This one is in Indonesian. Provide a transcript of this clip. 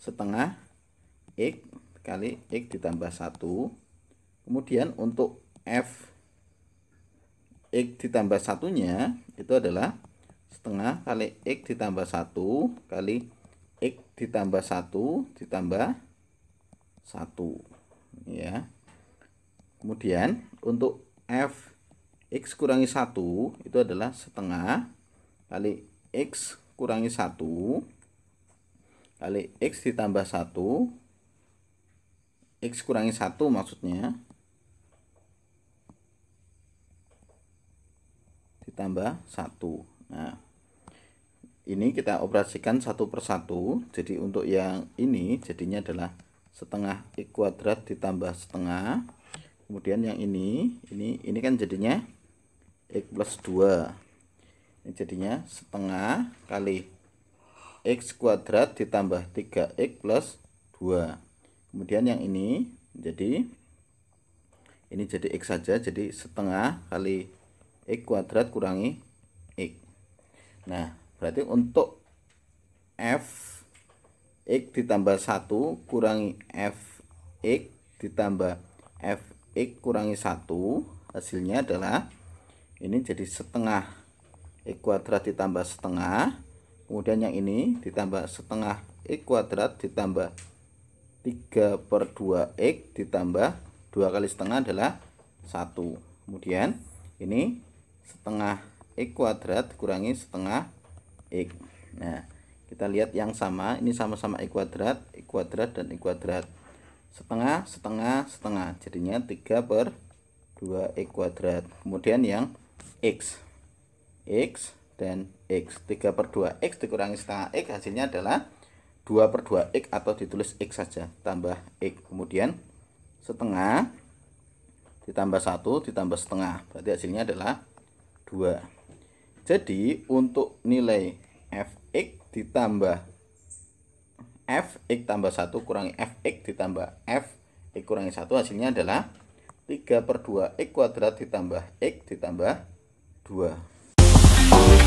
setengah X kali X ditambah 1 kemudian untuk F X ditambah satunya itu adalah setengah kali X ditambah 1 kali X ditambah 1 ditambah 1 ya kemudian untuk F X kurangi 1 itu adalah setengah kali X kurangi 1 kali X ditambah 1 X kurangi 1 maksudnya ditambah 1 nah ini kita operasikan satu persatu jadi untuk yang ini jadinya adalah setengah X kuadrat ditambah setengah kemudian yang ini ini ini kan jadinya X plus 2 ini jadinya setengah kali X kuadrat ditambah 3X plus 2 kemudian yang ini jadi ini jadi X saja jadi setengah kali X kuadrat kurangi X nah berarti untuk F X ditambah 1 kurangi F X ditambah F X kurangi 1 hasilnya adalah ini jadi setengah X kuadrat ditambah setengah kemudian yang ini ditambah setengah x kuadrat ditambah 3 per 2x ditambah 2 kali setengah adalah 1 kemudian ini setengah x kuadrat kurangi setengah x nah kita lihat yang sama ini sama-sama x kuadrat x kuadrat dan x kuadrat setengah setengah setengah jadinya 3 per 2 x kuadrat kemudian yang x x dan X 3 per 2 X dikurangi setengah X hasilnya adalah 2 per 2 X atau ditulis X saja tambah X kemudian setengah ditambah 1 ditambah setengah berarti hasilnya adalah 2 jadi untuk nilai fx ditambah fx tambah 1 kurangi fx ditambah f x kurangi 1 hasilnya adalah 3 per 2 x kuadrat ditambah x ditambah 2